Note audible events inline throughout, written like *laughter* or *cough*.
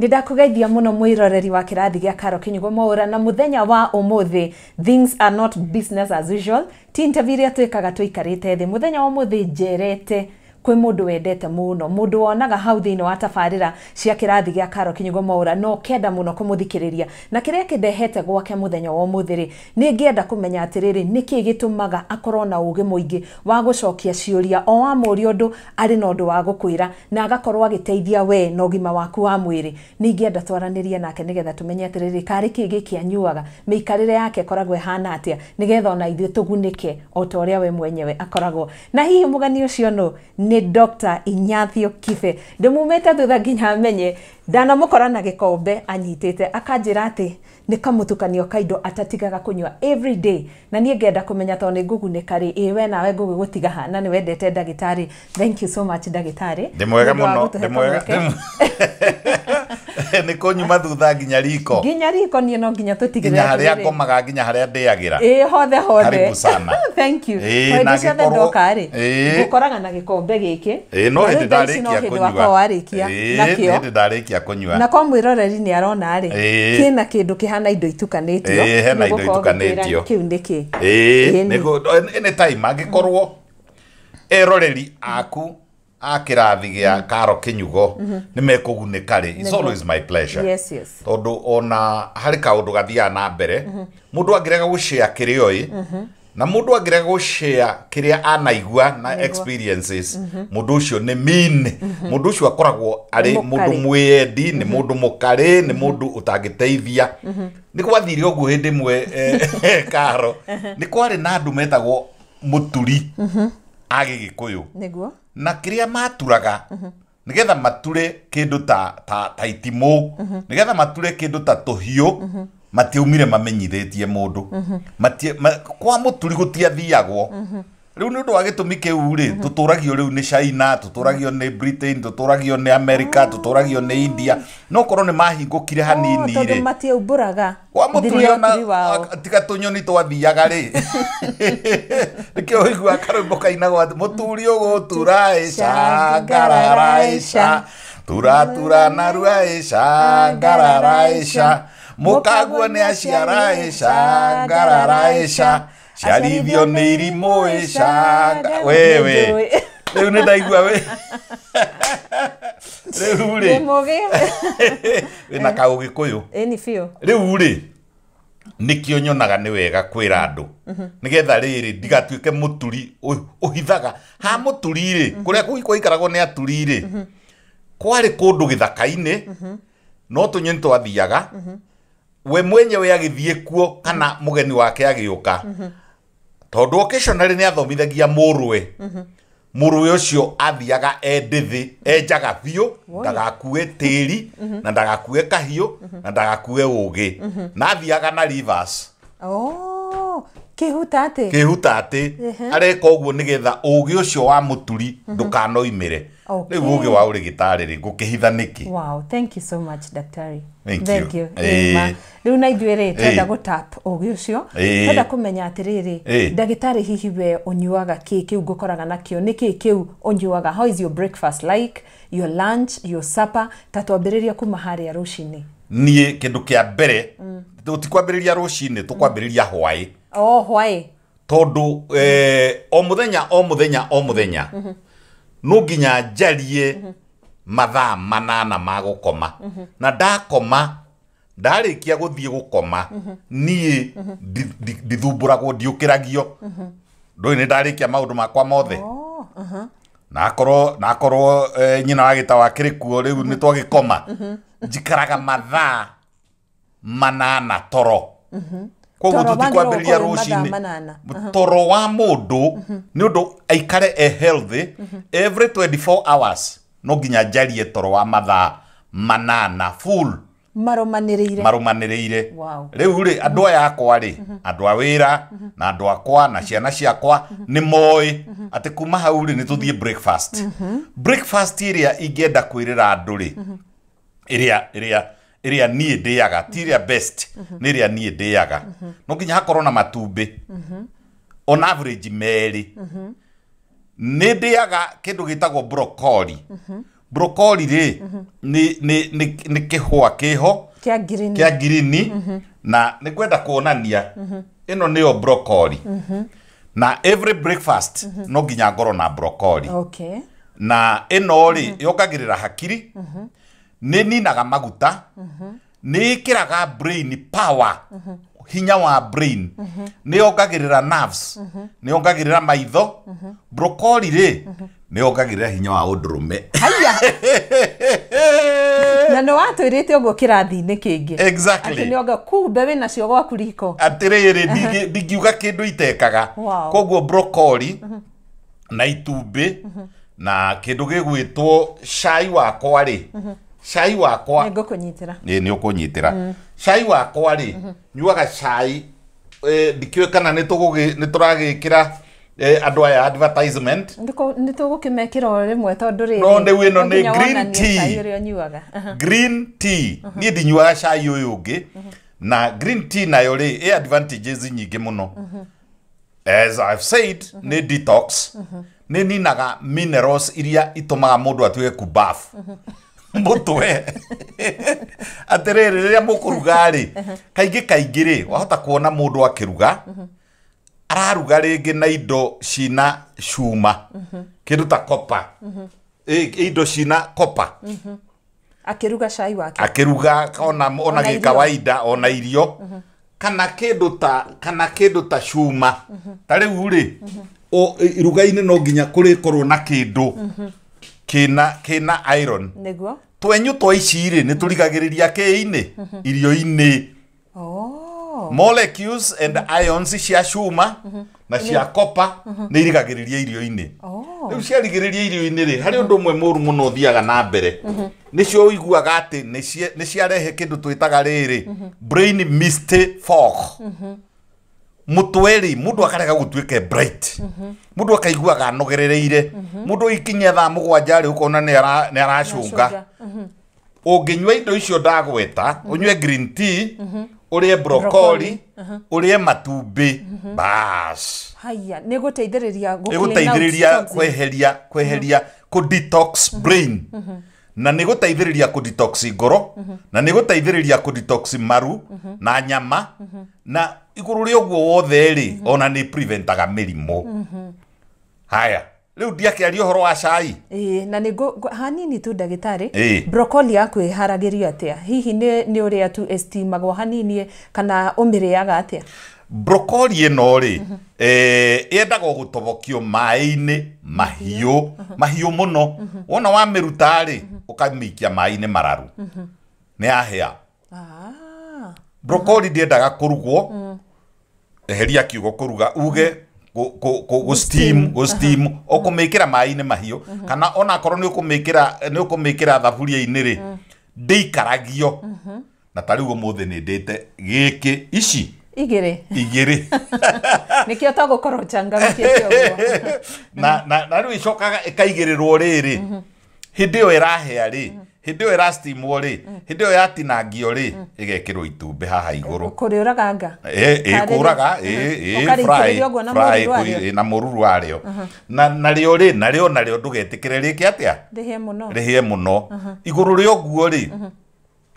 nä ndakå muno mwiroreri wa kirathi gä a karo kä nyugo maå na muthenya wa umuthi things are not business as usual ti interview iria twä kaga tå ikarä te thä må thenya wa må thä njerete kwĩ mũndũ wendete mũno mũndũ wonaga hau thĩinĩ wa tabarĩra cia kĩrathi gĩa karo kinyugo maura no kenda mũno kũmũthikĩrĩria na kĩrĩa kĩndehete gwake mũthenya wa ũmũthĩ rĩ nĩ ngĩenda kũmenya atĩrĩrĩ nĩkĩ gĩtũmaga akorwo na ũgĩ mũingĩ wa gũcokia ciũria o amũria ũndũ arĩ na ũndũ wa gũkwĩra na agakorwo agĩteithia we na gima waku wa mwĩrĩ ningĩenda twaranĩrie nake nĩgetha tũmenye atĩrĩrĩ karĩ kĩ gĩkĩ anyuaga mĩikarĩre yake ĩkoragwo ĩhana atĩa nĩgetha ona ithuĩ tũgunĩke o ta ũrĩa we mwenyewe akoragwo na hihi mũgani ũcio nũ nĩ nä dr inyathio kife ndä mumä te thutha nginya ndana må kora na gä kombe anyitä te akanjä ra atä nä kamå ka kaindo atatigaga kå nyua everyday na niä ngenda kå menya tondå nä ngågunä karä ä we nawe ngå gå tiga ha na nä wendete ndagä tarä thank you so much ndagä tarä ndä mwega må no *laughs* *laughs* nä kå nyuma thutha nginya riko nginya riko niä no nginya tå tigä nginya harä a ngomaga nginya harä a ndä agä ra hothe hothe hä *laughs* ciothe ndoka rä ngå koraga na gä kombe gä kä no hä ndä ndarä kia hä ndä ndarä kia kå nyua na komwä roreri nä arona rä kä na kä ndå kä hana indo itukanä tio hena indo itukanä tio kä u nä kä nä taima angä korwo eroreri aku a kirathi gä mm. karo kä nyugo nä mekå gunä karä tondå ona harä kaå ndå gathiaga na mbere må ndå angä rega gå cea kä rä oä na må ndå angä rega gå cea kä rä a anaigua na må ndå å cio nä må ndå å cio akoragwo arä må ndå mwäendi nä må mm-hmm. ndå må karä nä må mm-hmm. ndå å tangä teithia mm-hmm. nä å guo hä ndä mwe eh, *laughs* karo uh-huh. nä kwarä na andå metagwo må turi agigikuyu niguo na kiria maturaga nigetha mature kindu ta ta, ta itimu nigetha mature kindu ta tuhiu matiaumire mamenyithĩtie mũndũ kwa mũturi gũtiathiagwo riu å ndå wa gä tå tå mi kä gitumi kiu ri mhm. tuturagio riu ni tå tuturagio ni Britain tuturagio tå America ah. tuturagio ni India no korwo ni mahingukire oh, hanini ri tondu matiumburaga wa mutunyona tiga nyoni twathiaga rä kä ri *laughs* nikio uigua karwimbo kainagwo muturi ugutura ica ngarara ica turatura narua ica ngarara må kaguo nä aciara ica ngarara ca ciarithio nä irimå ä wewe rä u nä ndaigua rä u rä wä na kaå gä kå yå rä u rä o nyonaga nä wega kwä ra andå mhm. nä getha rä rä ndigatuä ke må turi å hithaga ha må mhm. turi rä mhm. kå rä a kwaikaragwo nä aturi rä kwarä kå ndå gä thaka-inä no tå nyeni twathiaga we we agä thiä kuo kana må geni wake agä å ka tondå occasionally nä athomithagia må rå må rå ucio athiaga e ndithi enjaga biå ndagakue ri mhm. na ndagakue kahiå mhm. na ndagakue å gä mhm. na athiaga na rivers oh kihuta atä kihuta atä areka å guo nä getha wa muturi turi ndåkanoimä rä u å wa uri gitari ri tarä niki ngå kä hitha nä kä rä u na ithuä rä twenda gå å gä å cio twenda kå menya atä rä rä ndagä hihi we å nyuaga kä kä u ngå koraga nakä nä kä kä u å nyuaga how is your breakfast like your lunch your supper ta twambä rä ria kuma harä a rå cinä niä kä ndå kä a mbere mm. tå tikwambä rä ria rå cinä tå kwambä rä ria hwaä oh, ä tondå eh, o må thenya o må thenya o må thenya nå nginya njarie mathaa manana ma gå koma na ndakoma ndarä kia gå thiä gå koma niä ndithumbå ragwo ndiå kä ragio ndå ä nä ndarä kia maå ndå makwa mothe oh, uh-huh. nakorwo nakorwo eh, nyina wa gä ta wa kä rä kuo rä u nä twagä koma njikaraga mathaa manana toro uh-huh koguo tutikwambiria rucinä toro wa må ndå nä å ndå aikare e healthy mhm. every 24 hours no nginya njarie toro wa mathaa manana full maromanĩrĩire maromanĩrĩire wow. rĩu rĩ andũ mhm. aya akwa rĩ mhm. andũ a wĩra na andũ akwa na ciana ciakwa nĩ moĩ atĩ kuma hau rĩ nĩ tũthiĩ breakfast breakfast ĩrĩa ingĩenda kwĩrĩra andũ rĩ ĩrĩa ĩrĩa niä nie aga ti ä best ni niä nie aga no nginya hakorwo na matumbi mhm. on average mhm. ndä ni kä kindu gitagwo broccoli mhm. broccoli ri ni ni ni kihwa kiho kia green a green na ni kwenda kuonania ino yo broccoli na every breakfast no nginya ngoro na broccoli okay na ino ri yongagirira hakiri nä ninaga maguta nä kä raga brain power hinya wa brain nä yongagä rä nerves nä yongagä rä ra maitho brokori rä nä yongagä hinya wa å ndå rå me na nä watwä rä te å guo kä rathi-inä kä ngä nä onga kumbe wä nacio gwaku riko atä rä rä ndingiuga kä ndå itekaga koguo brokori na itumbä na kä ndå gä gwä two cai wakwa rä cai wakwa nä å kå nyitä ra cai wakwa rä mm-hmm. nyuaga cai ndikä ä kana nä tå ragä kä ra andå aya nä tå gå kä mekä ra rä mwe tondå no ndä no nä green tea mm-hmm. niä ndinyuaga cai å yå ngä na green tea nayo rä ä nyingä må no as i've said mm -hmm. nä detox mm -hmm. nä ninaga minerals iria maga må ndå atuä ku mm -hmm mutwe atiriri ya mukuruga ri kaingi kaingi ri wahota kuona mundu akiruga araruga ringi na indo cina cuma kindu ta kopa indo cina kopa akiruga cai wake akiruga ona ona kawaida ona irio kana kindu ta kana kindu ta cuma ta riu ri iruga-inĩ no nginya korwo na kindu kina kina iron twenyu twa ici rĩ nä tå rigagä kä-inä mm-hmm. irio-inä oh. molecules and mm-hmm. ions cia cuma mm-hmm. na cia kopa nä irigagä rä ria irio-inä oh. rä u ciarigä rä ria irio-inä rä harä å ndå å mwe må ru må no å thiaga na mbere nä cio å iguaga atä nä ciarehe cia kä ndå twä taga rä rä mutweri mundu akarega gutuike bright mundu akaiguaga anogerereire mundu ikinye thaa mugwanja ri ukona ni aracunga unginyua indo icio ndagweta unywe green tea urie brokoli uri matumbi bas haya nä gå teithä rä ria gå teithä rä ria kweheria kweheria ku detox brain na nä gå teithä kå ngoro na nä gå teithä kå maru na nyama na igå rå rä å guo wothe-rä ona nä preventaga mä rimå haya rä u ndiakäaria å horo wa cai ä na hanini tu ndagätarä brokoli yaku ä haragä rio atä a hihi nä å rä a tu magwo hanini kana å mä rä aga atä a brokori ĩno rĩ eh, yendaga maä inä mahiå mahiå må no wona å kamä ikia maä -inä mararu nĩ ah. ndä endaga kå rugwo eheria kå ruga uge mä kä ra maä inä mahiå kana ona å kå mä kä ra thaburia rä ndä ikaragio uhuh. na nä ndä te gä kä ici igä igiri nä togo o changa na rä u ä cokaga ä kaigä rä rwo rä rä mm-hmm. hä ndä ä yo ä rahea rä mm-hmm. hä ndä ä yo ä rastimwo rä mm-hmm. hä ndä ä yo yatinangio rä ä gekä rwo itumbä haha igå rå kå rä å raganga ä kå raga na må ruru warä o na rä o rä narä o narä o ndå getä kä re rä ke atä a rä hie må no igå rå rä å guo rä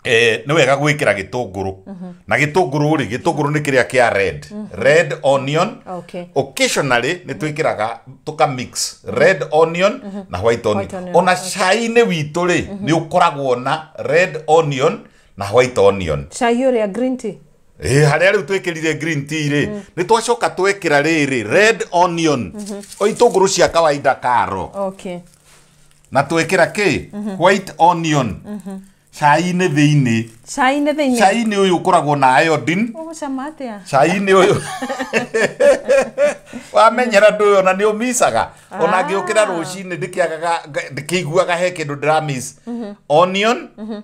eh, nä wega gwikira gitunguru ra gä na gitunguru ri gitunguru ni kiria kia tå ngå rå red red onion okay. occasionally ni twikiraga tuka mix red onion mm -hmm. na white onion, white onion. ona chai ni inä ri ni ukoragwo na red onion na white onion chai å rä green tea eh hari ari twikirire green tea ri ni twacoka twikira ra rä red onion mm -hmm. o itå cia kawaida karo okay. na twekä ra kä white onion mm -hmm cai-inä thä-inä cai-inä å yå å koragwo na iodin å cai-inä å yå wamenyera ndå å yå na nä å micaga ona ngä å kä ra rå cinä ndä kä iguaga he kä ndå ndä ra onion mm-hmm.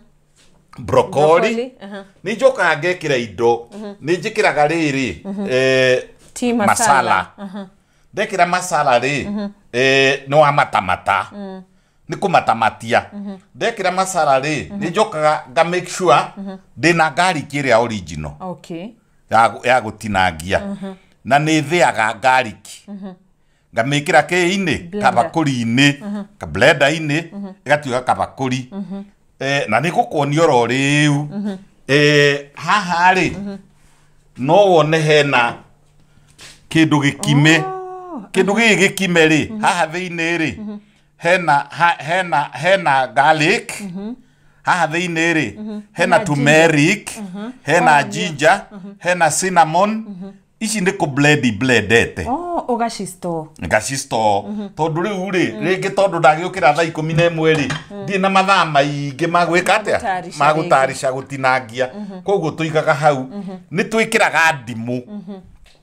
brokoli uh-huh. nä njå kaga ngekä ra indo nä njä kä raga rä rä masala ndekä ra masala rä nä wamatamata nä kå matamatia ndekä macara rä nä njokaga nga make sure ndä na ngari kä rä a original okay. ya gå tinangia na nä aga ngariki ngamä kä ra kä inä kabakå-ri-inä mhm. kablenda-inä kabakå ri mhm. e, na nä gå kuonia oro rä u mhm. e, haha rä no wone hena kä ndå gä kime oh, kä ndå gä gä kime rä haha thä inä rä hena ha, hena hena garlic mm -hmm. haha thä-inä rä mm-hmm. hena tumeric hena jinja mm-hmm. mm-hmm. hena cinnamon ici nä kå blendete å oh, ngacistoo tondå rä u rä rä ngä tondå ndagä å kä ra thaa ikå mi na ä mwe rä ndiä na mathaa maingä magwä ka atä a magå tarica gå tinangia koguo tå igaga hau nä twä kä raga ndimå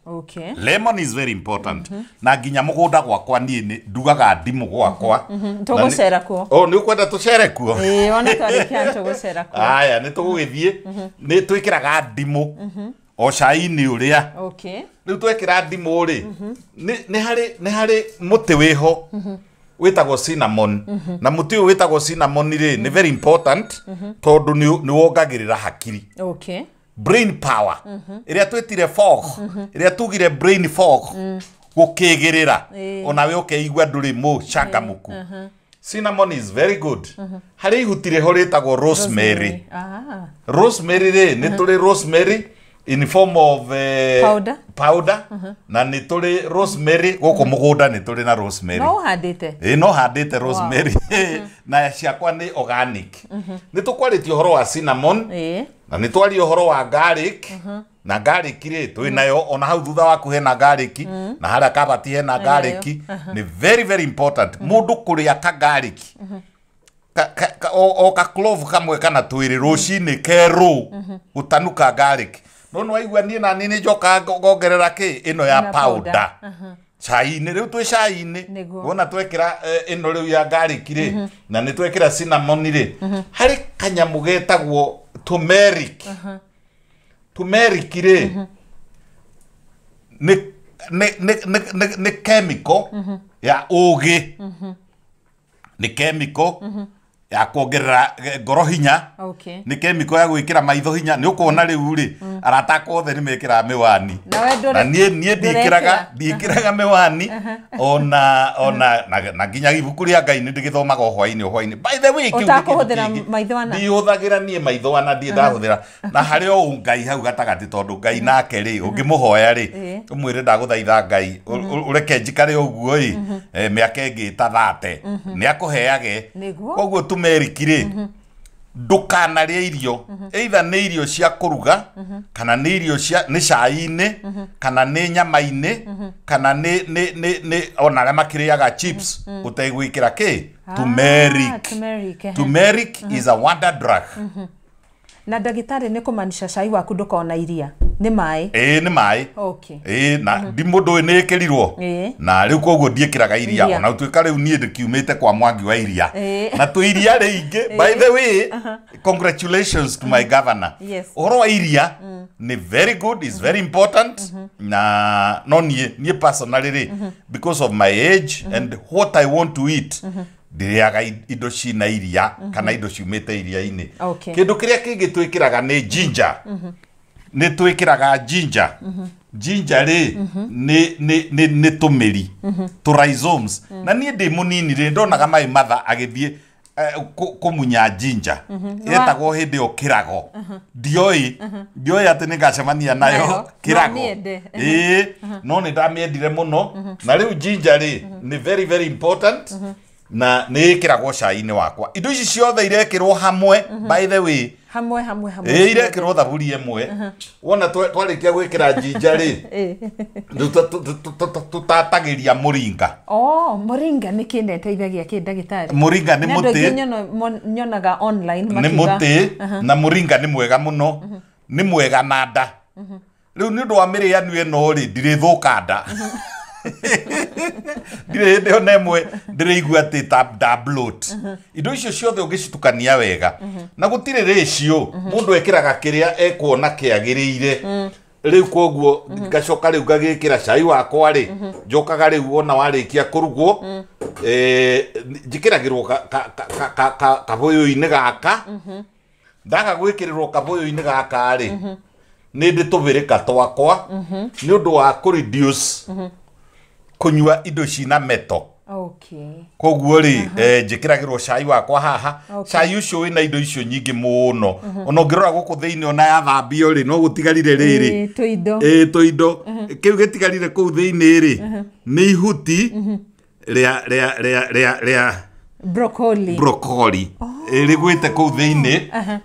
okay. lemon is very important mm -hmm. na nginya mugunda gwakwa nie ni ndugaga ndimu gwakwa mm -hmm. Mm-hmm. tugucera kuo o oh, ni ukwenda tucere kuo ona twarĩkia tugucera kuo aya nĩ tũgũgĩthiĩ mm-hmm. nĩ twĩkĩraga ndimu mm-hmm. o cai-inĩ ũrĩa rĩu twekĩra ndimũ rĩ nĩ harĩ mũtĩ wĩho wĩtagwo cinnamon na mũtĩ ũyũ wĩtagwo cinnamon rĩ nĩ very important tondũ nĩ wongagĩrĩra hakiri okay brain power iria mhm. twetire fog iria mhm. tugire brain fog mm. gukigirira onawe ukeigua nduri mu cangamuku uh -huh. cinnamon is very good uh -huh. harä ihutire ho rä tagwo rosemary rosemary rä nä tå rä rosemary in form of uh, powder, powder uh -huh. na nä tå rä rosemary gå kå må gå nda nä tå rä na rosemary no handite e, no handite rosemary wow. Uh-huh. *laughs* na ciakwa nä organic uh -huh. nä tå kwarä horo wa cinnamon e. na nä twarie horo wa garlic uh -huh. na garlic rä twä uh-huh. nayo ona hau thutha waku hena garlic uh -huh. na harä a kabati hena garlic uh -huh. nä very very important uh-huh. må ndå kå rä a ka garlic uh -huh ka, ka, ka, o, o ka clove kamwe kana twä rä rå cinä kerå gå tanuka garlic mm no no aigua niä na nä nä njoka ngongerera kä ä no ya powder cai-inä rä u twä cai-inä wona twekä ra ä eh, no rä u ya ngarĩki rä mhm. na nä twekä ra cinnamon rä mhm. harä kanyamå getagwo turmeric turmeric rä nä kemiko ya ågä nä kemiko ya kuongerera eh, ngoro hinya nä kemiko ya gwä kä ra maitho hinya nä å kuona rä u rä mhm aratakwo othe nä mekĩraga mä wani na niä ndiĩkĩraga dikiraga mä wani ona ona na nginya ibuku rä ngai nä ndä gä thomaga hwainä by the way ndihũthagä ra niä maithwana ndiä ndahũthä ra na harä o ngai hau gatagati tondå ngai nake ri å ngä må hoya å mwä ndagå thaitha ngai å reke njikarä å guo ä mä aka ä ngä ta thate nä akå koguo tå merikirä ndukanarä irio eitha nä irio cia kå ruga kana nä irio cia nä cai-inä kana nä nyama-inä kana ona arä a makä rä aga å tegwä kä ra kä turmeric is a wonder drug mhm. na ndagä tarä nä kå manica cai waku ndå kona iria nä maä ä nä maä na mhm. ndi må ndå nä kä rirwo na rä u koguo ndiä kä raga iria ona gå tuä ka rä u niä ndä kiumä te kwa mwangi wa iria na twä iria rä ingä by the way congratulations to my governor å horo wa iria mm. nä very good is very important mhm. na no niä niä personally rä mhm. because of my age and what i want to eat ndiriaga indo cina iria kana indo ciumite iria-inĩ kĩndũ kĩrĩa kĩngĩ twĩkĩraga nĩ ginger nä twä kä raga jinja jinja rä nä tå mä ri tå na niä ndä må nini rä ndonaga maä matha agä thiä eh, kå munya jinja etagwo hä ndä ä yo kä rago ndioä ndioä atä nä ngacemania nayo kä rago ää no nä ndamä endire må no na rä u jinja rä nä very very important na nä kä ragwo cai-inä wakwa indo ici ciothe irekä hamwe mm -hmm. by the way hamwe hamwe hamwe ä irekä rwo thaburi emwe mhm. wona twarä kia gwä kä ra njinja rä tatagä ria må ringa må ringa nä kä nä må tä na må ringa nä mwega må no mhm. nä mwega na nda mhm. rä u nä å ndå wa mä rä anu ä no rä ndirä thå ka nda *laughs* ndirä hä ndä ona ä mwe ndä rä igua atä indo icio ciothe å ngä citukania wega na gå tirä rä cio må ndå ekä raga kä rä a ekuona kä agä rä ire rä u koguo ngacoka rä u ngagä kä ra cai wakwa rä njokaga rä u ona warä kia kå rugwo eh, njä kä ragä rwo yå inä gaka ndaga gwä kä rä rwo yå inä gaka rä nä ndä tå bä rä ka twakwa nä å ndå wa kå kunyua indo cina meto koguo rä eh, njä kä ragä rwo cai wakwa haha cai å cio wä na indo icio nyingä må no ona å ngä rora gå kå thä inä ona yathambio rä no gå tigarire rä rä tå indo kä u gä tigarire kå u thä inä rä nä ihuti rä a brokoli rigwite kå u thä inä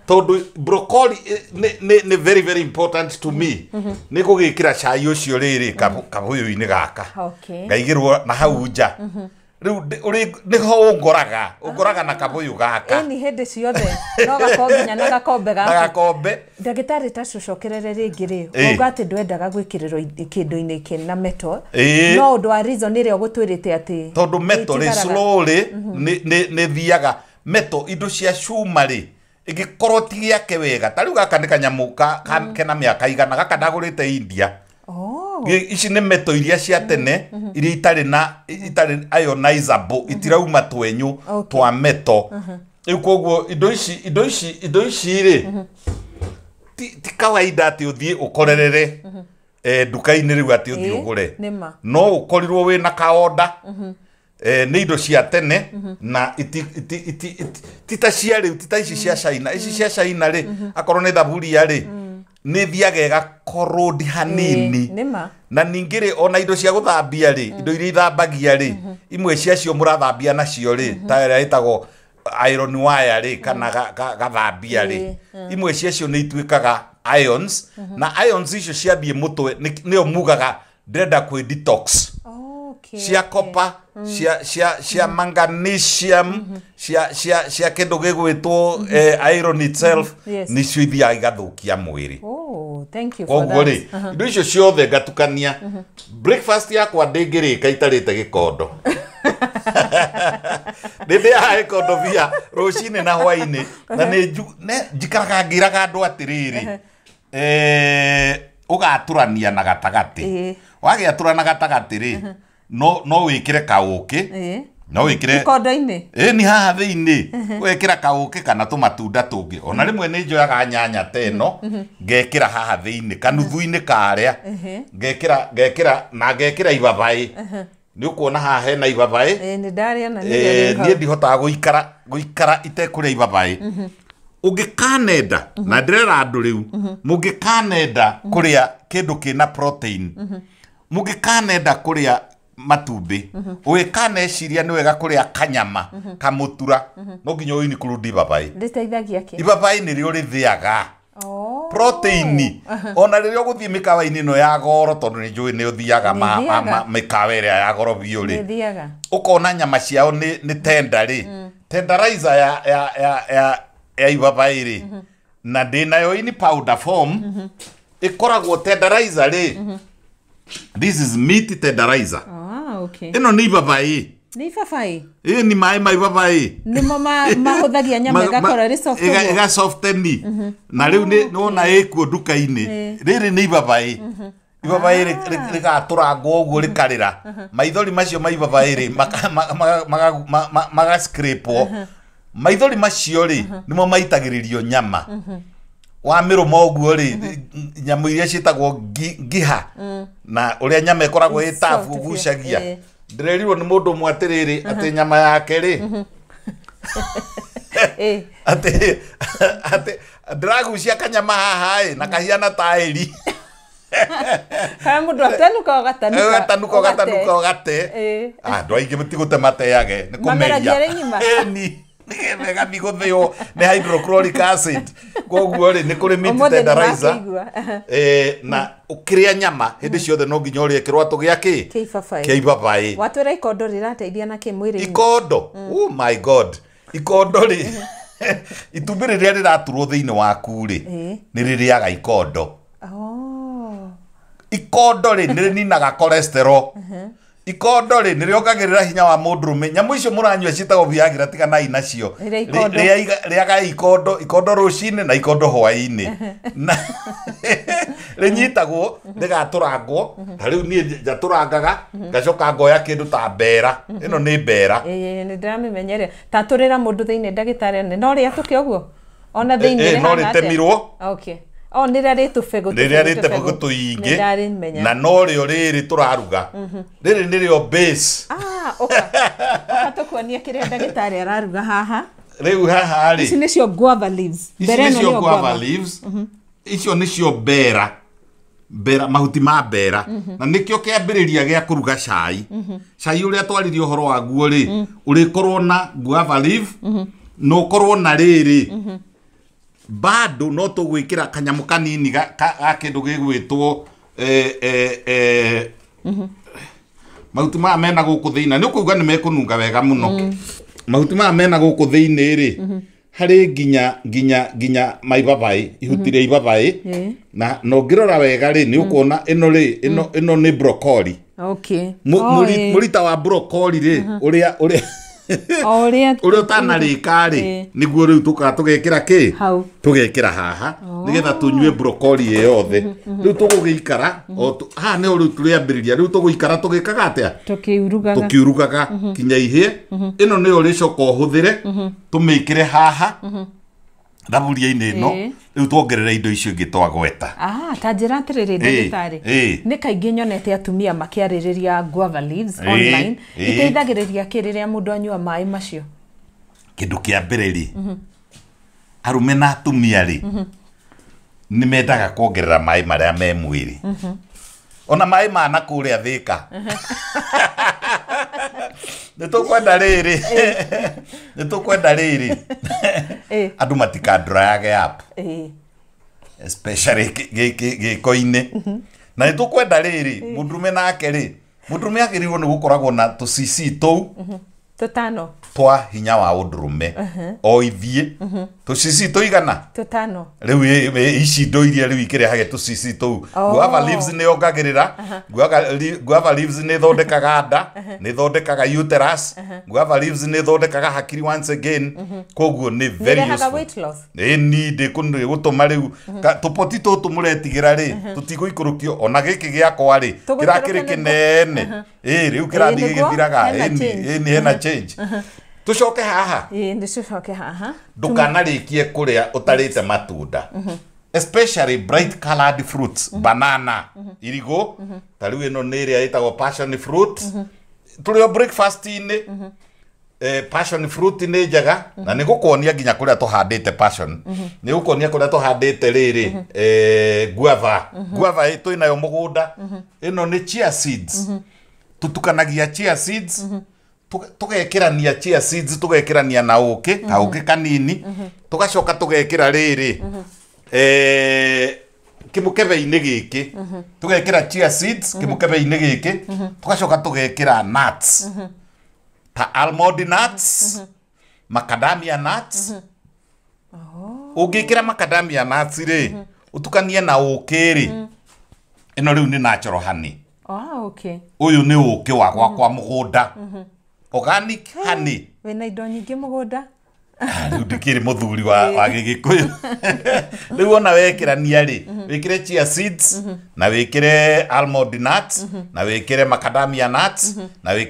tondå brokoli oh. eh, nä uh-huh. eh, very very important to me nä gå gä kä ra cai å cio rä rä kabå yå inä gaka ngaigä rwo na hau nja mm -hmm ho å ngoraga å ngoraga na kabå yå gaka hä ndä ciothe no gakombe nya na gakombe gaka na gakombe ndagitari ta cucokerere ringi ri uga ati ndwendaga gwikirirwo kindu-ini iki na meto no å ndå wa rä a å gå twä rä te atä tondå meto ri rä nä thiaga meto indo cia cuma ri igikorwo ti ake wega ta u gaka nä kanyamå mm. kena mä aka igana gaka te india Oh. ici nä meto iria cia tene mm -hmm. iria itarä na itarä ionizable mm-hmm. itirauma twenyå okay. twa meto mm-hmm. rä u koguo indo ici indo ici indo ici mm-hmm. ti, ti kawaida atä å thiä å korerere mm -hmm. eh, nduka-inä rä u atä å thiä å gå re no å korirwo wä na kaonda mm -hmm. eh, nä indo cia tene mm -hmm. na iti, iti, iti, iti, ti cia rä u tita ici cia caina ici cia caina rä akorwo nä thaburia rä nä ga korå hanini na ningä rä ona indo cia gå thambia rä mm. indo iria ithambagia rä mm-hmm. imwe ciacio må rathambia nacio rä mm-hmm. ta ä rä a ĩtagwo iron wire rä kana mm-hmm. gathambia rä mm. imwe ciacio nä ituä ions na ions icio ciathiä må twe nä o mugaga ndĩrenda detox okay, cia kopa cia cia cia mm. manganesium mm -hmm. cia cia cia kindu gigwitwo mm-hmm. eh, iron itself mm-hmm. nicio ithiaga igathukia mwiri koguo ri indo icio ciothe ngatukania mm -hmm. breakfast yakwa ndingirika itarite gikondo nä ndä yaga ikondobia rå cinä na hwainä na njikaraga ngä raga andå atä rä uh-huh. rä eh, å gatå rania na gatagatä eh. wagä atå rana gatagatä rä no no wikire kauki no wikire ikondo-ini ni haha thä-inä wekira kaåkä kana tå matunda tå ngä ona rä mwe nä njoyaga nyanya ta ä no ngekä ra haha thä-inä kanuthu-inä karä a ngekä ra na ngekä ra ibabaä nä å kuona haha hena ibabaä niä ndihotaga gå ikara gå ikara itekå rä a ibabaä å ngä kanenda na ndä rera andå rä u må ngä kanenda kå rä a kä ndå kä na må ngä kanenda kå rä a matumbä å ä kaneciria nä wega kuria kanyama kamutura no nginya å inikå ibabai ibabai nä rä o rä thä aga oh. proteini ona riri oguthi mikawa ini no ya goro tondå nä njå ä nä å thiaga mä kawa ä rä ya goro biå rä å kona nyama ciao ni tenda ri mm. tenderizer ya, ya, ya, ya, ya ibabai ri mm-hmm. na ndä yo ini powder form ä mm-hmm. koragwo tendarizer rä mm-hmm. this is meat tendarizer oh okay. ä no nä ni nä ibabaä ä ni maä ma ibabaä nä mahå thagia nyama soft gacofteni mm-hmm. na rä ni nä wona ä kuo nduka-inä rä rä nä ibabaä mm-hmm. ibabaä rä ah. gatå rangwo å guo rä karä ra uh-huh. maithori macio ma ibabaä rä magawo maithori macio rä uh-huh. nä mo maitagä rä rio nyama uh-huh wamä rå ma å guo rä nyamå iria ciä tagwo ngiha mm. na å rä a nyama ä koragwo ä tabu gucagia ndä rerirwo nä må ndå å mwe atä rä rä mm-hmm. atä nyama yake rä ndä ragucia kanyama hahaä na kahiana taä *laughs* må ndå atanuka ågatanuka ågatanuka ah, andå aingä tigå te mateage nä kå meria wega ndigå thä wo hydrochloric acid koguo rä nĩ kũrĩ meat tenderizer na ũkĩrĩa nyama hĩndĩ mm. ciothe no nginya ũrĩe kĩrwatũ gĩa kĩ kĩibabaĩ watwĩra ikondo rĩrateithia na kĩ ikondo mm. oh my god ikondo rĩ mm. *laughs* itumbĩ rĩrĩa rĩraturwo thĩinĩ waku rĩ nĩ rĩrĩaga ikondo oh. ikondo rĩ nĩ rĩninaga cholesterol uh-huh ikondo rä nä rä ongagä rä ra hinya wa må ndå rå mä nyamå icio må ranyua ciĩtagwo biagä ra tiganai nacio rä aga ikondo ikondo rå cinä na ikondo hwainä rä *laughs* nyitagwo rä gatå rangwo na rä u niä njatå rangaga ngacoka ngoya kä ndå ta mbera ä no nä mbera nä ndä ramä menyere tatå rä ra må ndå thä inä ndagä tarä no rä atå kä å guo ona thä inä no rä temirwo okay o nä rä a rä tå begå rä rä a rä te begå tå ingä na no rä o rä rä tå raruga rä mhm. rä nä rä ah, o tå kuonia kä rä a ndagä tarä araruga haha rä u haharä icio nä cio mbera mbera mahuti ma mbera mhm. na nä kä kä ambä rä ria gä a kå ruga cai mm cai å rä a twaririe å horo waguo rä å mhm. rä korwo na guava leaf no na å korwo na rä rä bado no tugwikira kanyamu kanini ga kindu gigwitwo eh eh eh mhm mahuti maya mena guku kå ni nä ni mekununga wega muno mm. mahuti maya mena guku inä ri harä nginya nginya nginya maibabaä ihuti mm-hmm. rä ibabai na na å ngä rora wega rä nä å kuona ä mm. no rä ä mm. no nä brokori oh, må rita wa brokori rä å rä a o rä a ri ka rä nä rä u tå kaga tå gekä ra kä tå gekä ra haha oh. nä getha tå nyue brokori ä yothe mm-hmm, mm-hmm. rä u tå gå gä ikara mm-hmm. haha nä o rä u tå rä ambä rä ria rä u tå gå ikara tå gä kaga atä urugaga kinya ihä ä no nä yo rä coka å hå thä re tå mä kä re haha thaburia inä ä no rä u twongerere indo icio ngä twagweta ta njä ra atä rä rä ndagĩtarĩ nä kaingä nyonete atumia makä arä rä rä ria kä rä rä a må ndå anyua maä macio kä ndå kä kĩa mbere rĩ mhm. arume na atumia rĩ mhm. nĩ mendaga kuongerera maä marä a me mwä rä mhm. ona maä kå rä a thä ka nä tå kwenda rä rä *laughs* nä tå kwenda rä rä *laughs* andå matikandrayage ko-inä mhm. na nä tå kwenda rä rä må ndå nake ri må ndå rå agä rä irwo nä gå koragwo na tå cici tå u twa hinya wa å ndå rå me tucici tuigana tutano riu ici ndo iria riu ikirehage tucici tu oh. guava leaves ni yongagirira uh-huh. guava guava leaves ni thondekaga nda uh-huh. ni thondekaga uterus uh-huh. guava leaves ni thondekaga hakiri once again koguo ni very useful ni ni de kundu gutuma riu tupoti tutu muretigira ri tutiguikurukio ona giki giakwa ri kirakiri kinene ii riu kirathi gigithiraga ii ni hena change tucoke haha ndĩcoke haha ndũkanarĩkie kũrĩa ũtarĩte matunda especially bright colored fruits mm -hmm. banana mm -hmm. irigo mm -hmm. ta rĩu ĩno nĩ ĩrĩa ĩtagwo passion fruit mm -hmm. tũrĩ breakfast-inĩ mm -hmm. Eh, passion fruit nĩ njega mm -hmm. na nĩ gũkuonia nginya kũrĩa tũhandĩte passion mm -hmm. nĩ gũkuonia kũrĩa tũhandĩte rĩrĩ mm -hmm. eh, guava mm -hmm. guava ito twĩ nayo mm -hmm. ĩno nĩ chia seeds mm -hmm. tutukanagia chia seeds mm -hmm tugekirania chia seeds tugekirania na uke ka uke kanini mm-hmm. tugacoka tugekira riri mm-hmm. eh kimukebe-inĩ mm-hmm. tugekira chia seeds kimukebe-inĩ tugacoka tugekira nuts ta almond nuts macadamia nuts oh ugekira macadamia nuts ri utukanie na uke ri ino rĩu ni natural honey ah okay ũyũ nĩ ũkĩ wa kwa mugunda mũgũnda organic honey wina indo nyingi mugunda ah, rä u ndä kä rä må thuri wa gä gä kå yå rä u ona wekä rania rä wä kä re na wä kä re na wä kä re na wä kä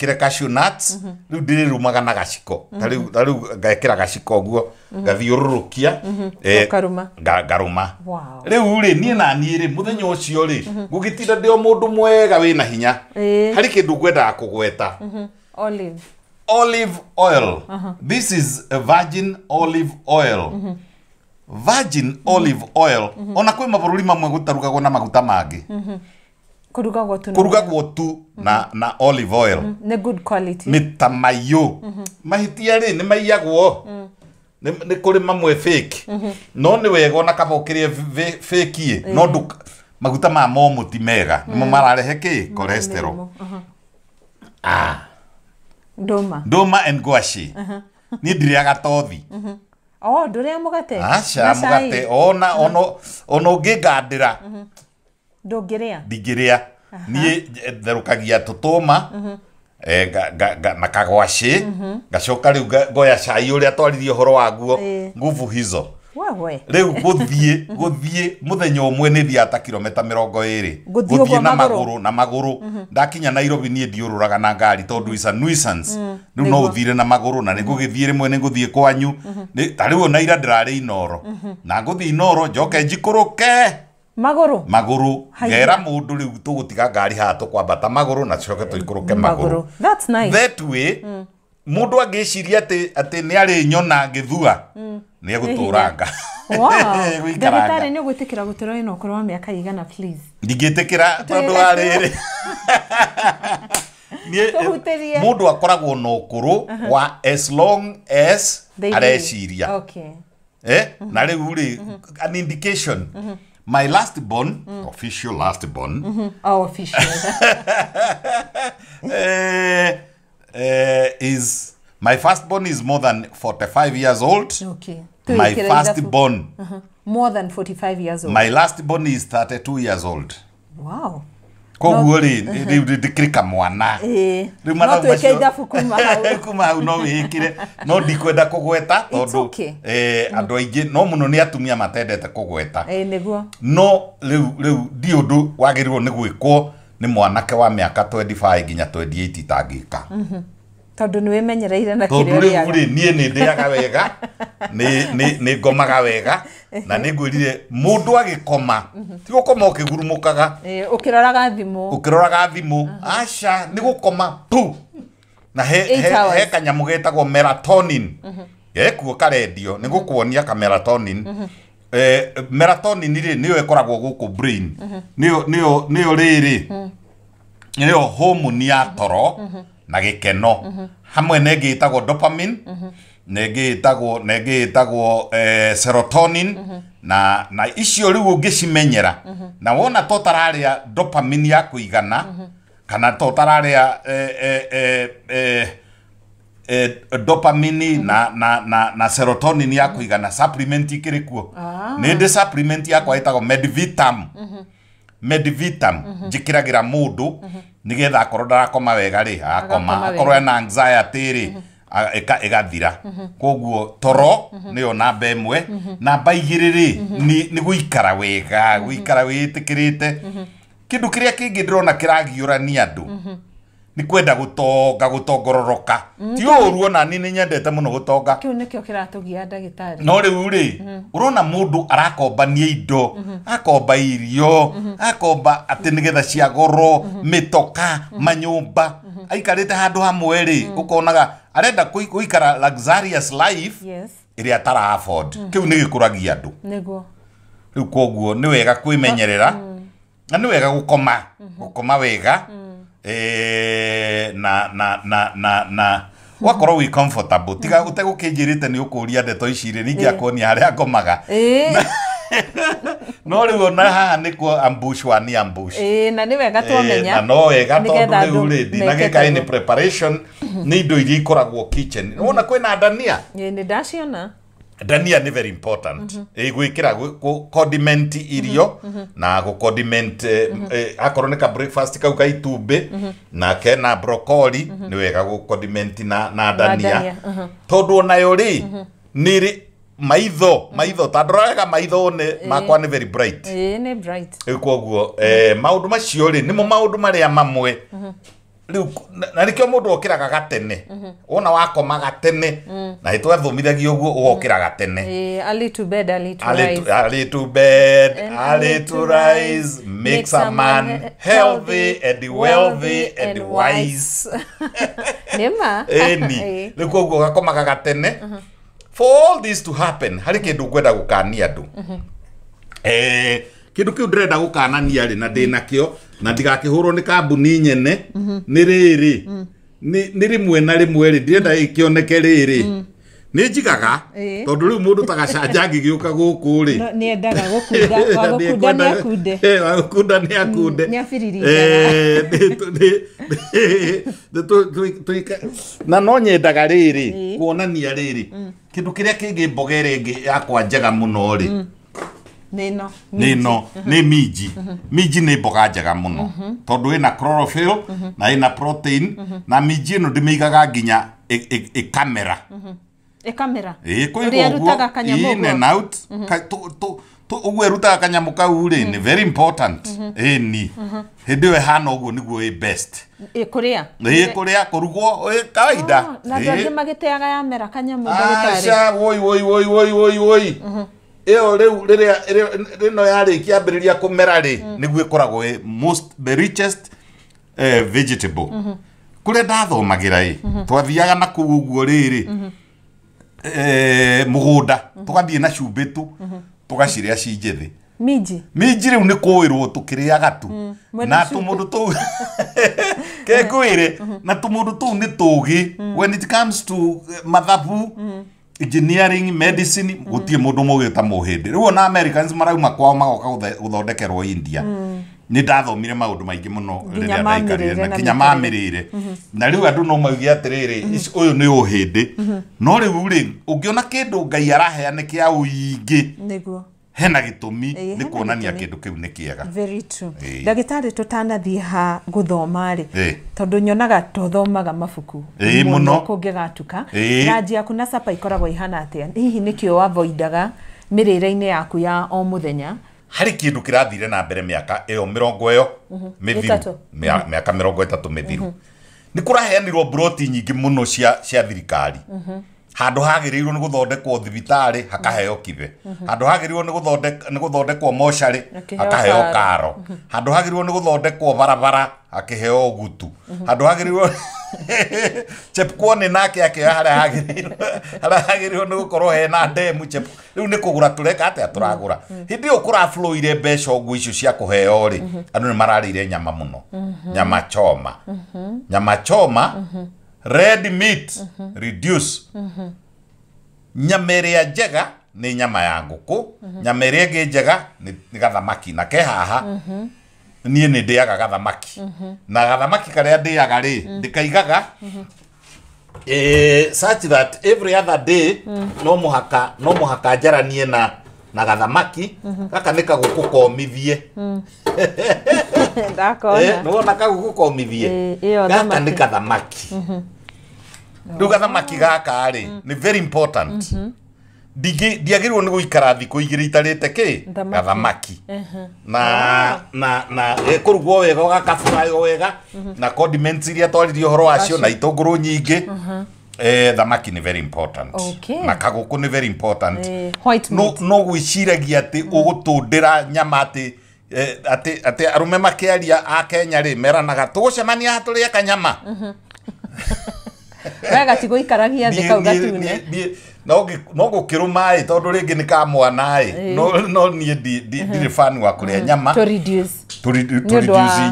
re mhm. rä u ndä rä rumaga na gaciko tarä mhm. u ngekä ra gaciko guo mhm. ngathiå rå rå kia eh, ngarå rä u niä naniä rä må thenya å cio rä ngå gä tinda ndä o må ndå mwega wä na hinya eh. harä kä ndå ngwendaga kå gweta olive olive oil uh -huh. this is a virgin olive oil mm -hmm. virgin mm -hmm. olive mm-hmm. oil mm -hmm. ona kwä mabå mamwe gå tarugagwo na maguta mangä mm -hmm kurugagwo tu tu mm-hmm. na na olive oil mm -hmm. ni good quality mitamayo mm-hmm. mm -hmm. mahitia ri ni maiyagwo ni, ni kuri mamwe fake no ni wega ona kabokirie fake ye no ndu maguta ma momo ti mega nimo mararehe ki cholesterol uh-huh. ah nduma nduma and gwashi uh-huh. ni ndiriaga tothi uh-huh. o oh, ndũrĩa mũgate aca mũgate ona ona a niä therå kagia tå tå ma na kagwacĩ uh-huh. ngacoka u ngoya cai a twaririe horo waguo eh. nguvu hizo rä u gå thiä gå thiä må thenya å mwe nä thiaga ta kirometa mä rongo ä rä gå thiä na magå na magå rå mhm. ndakinya nairobi niä ndiå rå raga na ngari tondå isa mm. rä u no å thire na magå rå na nä mhm. ngå gä thiä rä mwe nä ngå thiä kwanyu mhm. tarä u ona ira ndä rarä inoro na ngå thiä inoro njoke njikå rå ke maguru maguru ngera mundu riu tugutiga ngari haha magå rå na coke tå ikå that's nice that way mm mundu angiciria ati ati ni ari nyona ngithua ni eguturanga ndagitari nä å gwä tä kä ra wa mä aka igana ndingä tä kä ra tondå wa akoragwo na å uh-huh. wa as long as areciria okay. eh? Mm-hmm. na rä u mm-hmm. an indication mm-hmm. my last born mm. official last born mm -hmm. oh, official *laughs* eh, uh, is my first born is more than 45 years old okay. my first born uh -huh. more than 45 years old my last born is 32 years old wow koguo rä rä u ndikä ka mwana rä u kuma hau no wä kä re no ndikwenda kå gweta tondå eh, mm. andå aingä no må no nä atumia matendete kå gweta eh, no rä u rä u ndi å ndå wagä rä rwo nä mwanake wa mä aka 25 nginya 28 itangä ka mm -hmm tondå nä wä menyereire na tondå rä u rä niä nä ndäaga wega *laughs* nä ngomaga wega na nä ngwä rire må ndå agä koma mhm. tigå koma å kä gurumå kaga å kä roraga thimå å kä roraga thimå mhm. aca nä gå koma pu na he kanyamå getagwo meratonin mhm. gekuo karendio nä gå kuonia kameratonin eh, marathon ni nä yo äkoragwo gå kå nä yo rä rä nä yo homoni ya toro na gä keno hamwe na ngä dopamine ne ngä ne gitagwo tagwo eh, serotonin na na icio rä u å ngä cimenyera na wona to tararä a dopamine ya kå igana kana to tararä a eh, eh, eh, eh eh, dopamini mm -hmm. na, na, na, na serotonin ya kuigana supplement ikiri kuo ah. nä ndä supplement yakwa itagwo medvitam mm -hmm. medvitam mm -hmm. njikiragira mundu mm -hmm. nigetha akorwo ndarakoma wega ri akoma akorwo mhm. mhm. mhm. na anxiety ri mm -hmm. igathira mm -hmm. koguo toro mm -hmm. niyo namba imwe mm -hmm. namba igiri ri mm -hmm. ni guikara wega guikara witikirite mm -hmm. kindu kiria kingi ndirona kiragiurania andu mm -hmm nä kwenda gå tonga gå tongororoka mm, ti å ru ona ni nä nyendete må no gå tonga no rä u rä å mm-hmm. rona må ndå arakombania indo mm-hmm. akomba irio mm-hmm. akomba atä nä getha cia goro mä toka manyå mba aikarä te handå hamwe rä å konaga arenda gå ikara luxurious life ä rä a tara afford kä u nä gä kå ragia andå rä u koguo nä wega kwä menyerera na nä wega gå koma gå koma wega mm -hmm na na na na na wakorwo wi comfortable tiga mm. ũtegũkĩnjĩrĩte nĩ ũkũria ndeto ici rĩ ningĩ akonia harĩa ngomaga *laughs* no rä u ona haha nä kuo ambush wa ni ambush e, na nä wega twamenya na no wega tondå rä u rä ndinagä nä preparation nä indo iria ikoragwo kitchen wona kwä na ndania nä ndaciona dania nä very important ä gwä kä ra condiment irio mhm, mhm, mhm. na gå condiment eh, eh, akorwo nä ka breakfast kau ka itumbä nake na brokoli nä wega gå condiment na na dania uh-huh. tondå onayo rä nä maitho maitho tandora wega maitho nä makwa nä very bright ä koguo maå ndå macio rä nä mo maå ndå marä a mamwe riu na rikio mundu okiraga gatene wona wakoma gatene na itwa thomithagia uguo ugokira gatene eh, early *laughs* *laughs* to bed early to rise early to gatene ngwenda gå kania andå mhm. eh, kindu kiu ndirenda gukanania ri na kio na ndigakihurwo ni kambuni nyene ni riri ni rimwe na rimwe ri ndirenda ikioneke riri nä njigaga tondå rä u må ndå tagacanjangi gä å ka gå kå rä kunda nä akunde na no nyendaga rä rä kuonania rä rä mm. kä ndå kä rä a kä ngä mbogere ngä yakwa njega må ri neno neno nä miji mhm. miji nä boga njega muno no mhm. tondå chlorophyll mhm. na ina protein na miji no ä na protein na minji ä no ndä mä igaga nginya ĩkamera to to to ũguo ĩrutaga kanyamũ kau rĩ ni very important ĩni hĩndĩ ĩyo ĩhana ugo nĩguo ĩ best e korea e korea korugo e kawaida oh, na andũ angĩ mera yamera kanyamũ ndagĩtarĩ woi woi woi woi woi woi iyo riu yari kia yarikia ambiriria kumera kura mm. niguo ikoragwo most the richest eh, vegetable mm -hmm. kuria ndathomagira i mm -hmm. twathiaga na kuu uguo riri mm -hmm. eh, mugunda mm-hmm. tugathiĩ na cumbĩ tu mm-hmm. tugacirĩa ci njĩthĩ minji minji riu ni kwirwo tukiriaga tu mm. na tumundu tu kekwire na tumundu tu ni tugi mm-hmm. when it comes to mathabu engineering medicine gutirä må mm. ndå må gä ta må hä ndä rä u ona americans marauma kwao magoka gå india nä ndathomire maå ndå maingä må no rä rä a ndaikarire mamä rä re na rä u andå no maugi atä rä rä å yå nä å hä ndä no rä u rä å ngä ona kä ndå ngai araheane kä a å ingä hena gitumi nä kuonania kä ndå kä u nä kä ega tarä tå tanathiä ha gå thoma rä tondå nyonaga tå thomaga mabuku må no kå ngä gatuka ranji yaku na capa ikoragwo ihana atä a hihi nä kä o wavoindaga mä rä re-inä yaku ya o må thenya harä kä ndå kä rathire na mbere mä aka ä yo mä rongo ä yo mä mhm. thiru mä mhm. aka mä rongo ä tatå mä thiru mhm. nä kå raheanirwo nyingä må no cia thirikari mm -hmm irwo nä ni thondekwo thibitarä hakaheo kibe hagä rä irwo nä ni thondekwo moshari hakaheo karo handu hagirirwo ni guthondekwo barabara heo gutu uhuh. handu hagirirwo *laughs* chepkwone nake akioya haria hagirirwo *laughs* haria hagirirwo ni gukorwo hena ndemu chep riu ni ra hä atia turagura hindi uhuh. kå raire mbeca nguo icio cia kuheo andå nä ni ire nyama muno uhuh. nyama choma nyama choma red meat mm -hmm. reduce mm -hmm. nyama ĩrĩa njega nĩ nyama ya ngũkũ mm -hmm. nyama ĩrĩa ĩngĩ njega nĩ gathamaki na ke haha mm -hmm niä nä ndä aga gathamaki mm -hmm. na gathamaki karä a ndä aga rä mm -hmm. kaigaga mm -hmm. e, such that every other day mhm. no muhaka no muhaka jaranie na na gathamaki mhm. gaka nä kagå kå komithie mhm. *laughs* *laughs* nona wona eh, kau gukomithie gaka nä kathamaki mm-hmm. rä u gathamaki gaka rä mm-hmm. nä very important mm-hmm. ndiagä rä rwo nä gå ikara thikå igä rä itarä te kä gathamaki ah. na na na kå rugwo wega gakaburayo wega na condiments iria twaririe å wacio na itå ngå rå nyingä Eh, thamaki nä very important na kagå kå very important no gwä ciragia atä å gå tå ndä ra nyama atä Eh, atä ati arume makiaria a Kenya rä meranaga tågåcemania ha tå rä e kanyama *laughs* gatigå ikaragia thä kau gatune no gå kä rå maä tondå rä ngä nä kamwana ä no niä ndirä bani wa kå rä a nyama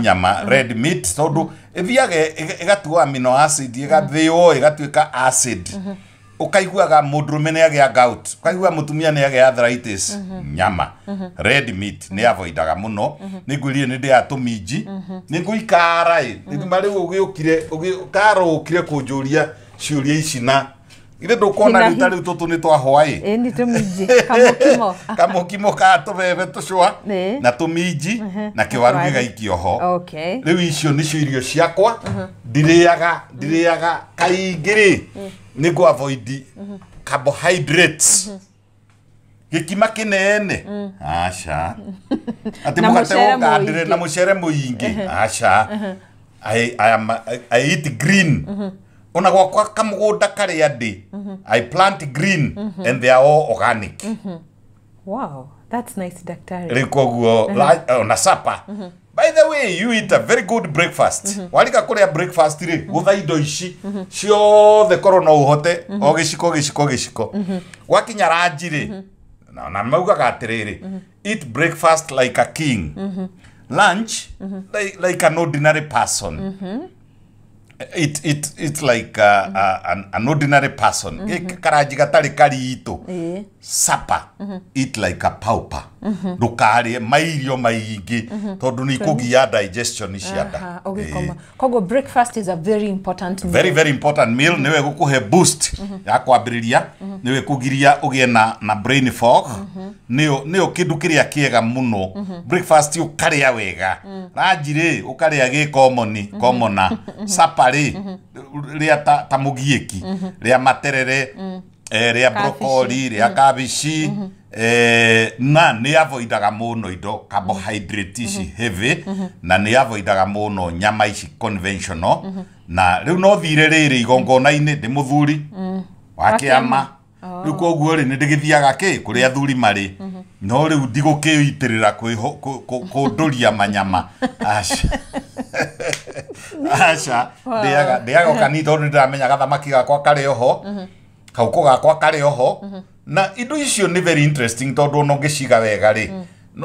nyama tondå ä thiage ä gatuo mino acid ä gathä o ä gatuä ka acid ukaiguaga mudrume nä agä a gout ukaigua må tumia nä agä arthritis nyama red meat nä avoidaga må no nä ngwä ndia nä ndä ngwikara ni nä ugiukire ä rä kunjuria å gä å kire å kire kå njå ria ciå ria ici na ire kona rä tarä u tå tå nä twahwaäkamå kimo ka tå bebe tå cwa na tå minji na kä waru gä gaikio ho rä u icio cio irio ciakwa ndirä aga kaingä rä nä ngå avoidi carbohydrates gäkima kä nene aca atä må gate wongandä na må cere må ingä aca I, am, I eat green mm -hmm ona gwakwa kamugunda karia ndi mhm. i plant green mm -hmm. and they are all organic mm -hmm. wow that's nice daktari rikoguo uh mhm. oh, -huh. ona sapa mhm. by the way you eat a very good breakfast mm -hmm. warika kuria breakfast ri gutha indo ici ciothe korwo no uhote o giciko giciko giciko gwakinya ranji ri na, na maugaga atiriri eat breakfast like a king lunch like, like an ordinary person mm -hmm it, it, it's like uh, mm -hmm. uh, an, an ordinary person mm -hmm. karanji gatarä karitå mm -hmm. supper mm -hmm. eat like a pauper Mm-hmm. ndukarie mairio maingä mm-hmm. tondu ni kugia digestion ni nda kogo breakfast is a very important meal. very very important meal mm-hmm. nä we gå kå he boost ya kwambä rä ria nä we kå giria å na na brain fog nä yo kä ndå kä rä a kä må no breakfast å karä a wega mm. ranjirä å karä a gä komoni komona saparä rä ria ta må giä ki rä a materere mm rĩa brokori a kabici na nä avoidaga må no indo carbohydrate ici mm-hmm. heavy mm-hmm. na nä avoidaga må no nyama ici conventional mm-hmm. na rä u no thire rä rä igongona-inä ndä må thuri mm. wa kä ama rä u oh. koguo rä nä ndä gä thiaga kä kå rä athuri marä no rä u ndigå kä itä rä ra kå ndå ria manyama aca ndä aga å kanini nä ndä ramenya gathamaki gakwa karä oho kauko gakwa karĩ oho mm -hmm. na indo icio nĩ very interesting tondũ ona ũngĩciga wega rĩ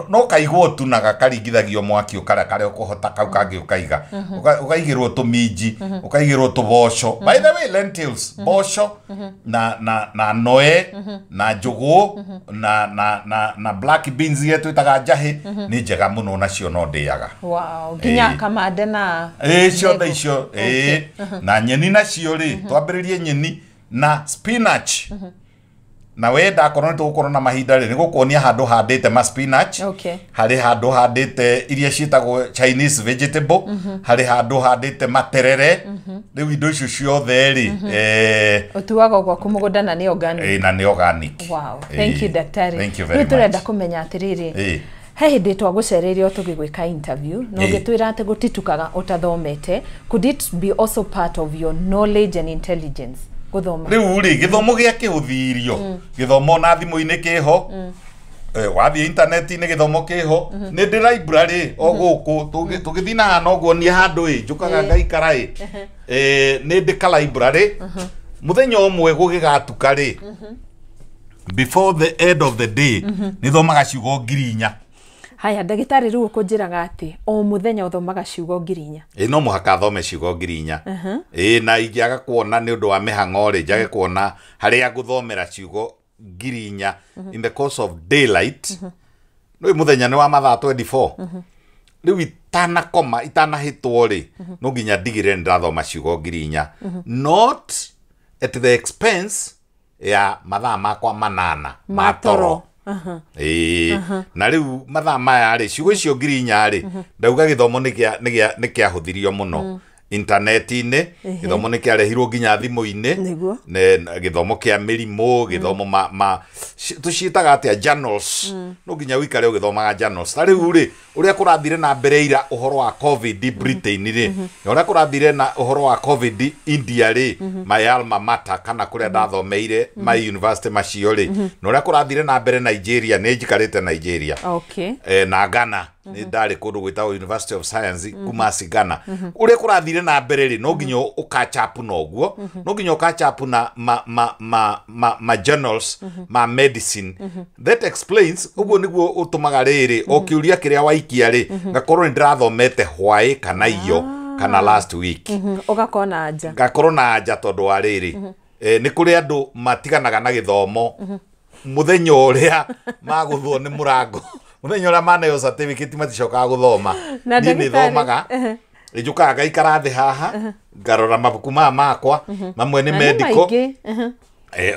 no kaigwo tu na gakaringithagio mwaki ũkara karĩa ũkũhota kau kangĩ ũkaiga ũkaigĩrwo tũminji ũkaigĩrwo tũboco by the way lentils boco na na na noe na njũgũ na na na na black beans iria twĩtaga njahĩ nĩ njega mũno nacio no ndĩaga wow nginya kamande na ĩĩ ciothe icio ĩĩ na nyeni nacio rĩ twambĩrĩrie nyeni na spinach mm -hmm. na we ndakorwo nä tå gå na mahinda rä nä gå kuonia handå handä te ma spinach okay. harä handå handä te iria ciätagwo chinese vegetable mm -hmm. harä handå handä te materere mm -hmm. rä u indo icio ciothe rä å mhm. eh, tuaga å gwaku må gå nda na nä na nä organic wow. thank you daktari rä tå renda kå menya atä rä rä he hä ndä twagåcereire tå gwä interview na å gä twä ra atä gå titukaga å tathomete could it be also part of your knowledge and intelligence guthoma riu ri githomo kihuthirio mm. githomo na thimo ine mm. kiho wathiä intaneti-inä gä thomo kä ho mm-hmm. nä ndä library o mm-hmm. gå kå tå mm-hmm. gä thinaga noguo niä handå ä njå kaga eh. ngaikara uh-huh. eh, nä ndä ka library uh-huh. må thenya å mwe gå gä gatuka rä before the end of the day nä thomaga ciugo ngirinya haya ndagĩtarĩ rĩu ũkũnjĩraga atĩ o mũthenya ũthomaga ciugo ngiri inya ĩ no mũhaka thome ciugo ngiri inya uh-huh. ĩ na ingĩaga kuona nĩ ũndũ wa mĩhang'o rĩ njage kuona harĩa ngũthomera ciugo ngiri inya uh-huh. in the course of daylight rĩu uh-huh. mũthenya nĩ wa mathaa 24 rĩu itanakoma itanahĩtwo rĩ no nginya ndigĩre nĩ ndathoma ciugo ngiri inya not at the expense ya mathaa makwa manana matoro matoro ĩĩ uh-huh. na rĩu mathaa maya rĩ ciugo icio ngiri inya rĩ uh-huh. ndauga gĩthomo nĩ kĩahũthirio mũno mm intaneti-inä gä thomo nä kä arehirwo nginya thimå-inä gä thomo kä a mä rimå mm. gä thomo tå ciätaga atä a mm. no nginya wikare å gä thomaga tarä u rä å rä a kå rathire na mbere ira å horo wa covid mm-hmm. britain rä mm-hmm. na å rä a kå rathire na å horo wa covid india rä mm-hmm. mayalma mata kana kå rä a ndathomeire ma university macio rä na å rä a kå rathire na mbere nigeria nä njikarä te nigeria eh, na ghana Mm ndarä kå ndå gwä tagwo university of science å rä a kå rathire na mbere rä mhm. mhm. no nginya å kachapu na å guo no nginya å kachapu na ma, ma, ma, ma, ma journals mhm. ma medicine that explains å guo nä guo å tå maga rä rä o kä å ria kä rä a waikia rä ngakorwo nä ndä rathomete hwaä kana ah. iyo kana last week na anja ngakorwo na anja tondå wa rä rä nä kå rä andå matiganaga na gä thomo må thenya å rä a magå thwo nä må rango *laughs* muthenya å rä a maneyo ti maticokaga gå thoma niä nä thomaga njukaga ngaikara thä haha ngarora mabuku maya makwa mamwe nä mendiko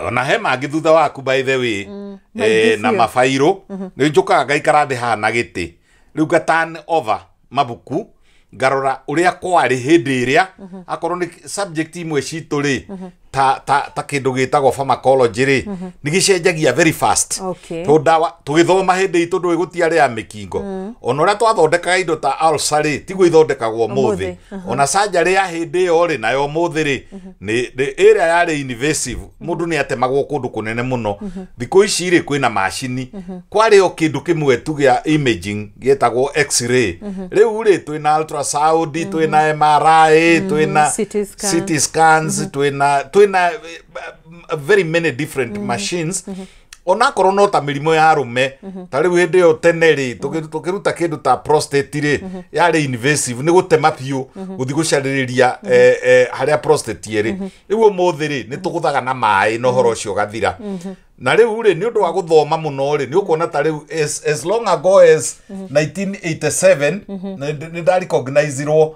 ona he mangä thutha waku by the way mm. na mabairå nä njukaga ngaikara thä haha na gä tä rä u over mabuku ngarora å rä a kwarä hä ndä ä rä a akorwo imwe citå rä ta ta ta kindu gitagwo pharmacology ri mhm. ni gicenjagia very fast okay. to dawa tugithoma hindi itu ndu gutia ria mikingo mm. ona uria twathondekaga indo ta alsa ri tigu ithondekagwo muthi uh-huh. ona -huh. ri ya hindi yo ri nayo muthi ri uh-huh. ni, ni area yari invasive mundu uh -huh. ni atemagwo kundu kunene muno uh-huh. thiku ici ri kwina mashini kwari o kindu kimwe tugia imaging gietagwo x-ray riu ri twina ultrasound mm-hmm. twina MRI mm-hmm. twina CT scans mm-hmm. twina twina kwina uh, uh, very many different mm-hmm. machines mm-hmm. onakorwo no ta mĩrimũ ya arũme mm-hmm. ta rĩu hĩndĩ yo tene rĩ tũkĩruta kĩndũ ta prostate gå yarĩ invasive nĩ gũtema biũ gũthi rä eh, eh, harĩa prostate ĩrĩ rä ũmũthĩ rĩ nĩ tũgũthaga na maĩ na ũhoro ũcio gathira na rĩu rĩ nĩ ũndũ wa gũthoma mũno rĩ nĩ nä ta rĩu as, as long ago as 1987 nĩ ndarecognizirwo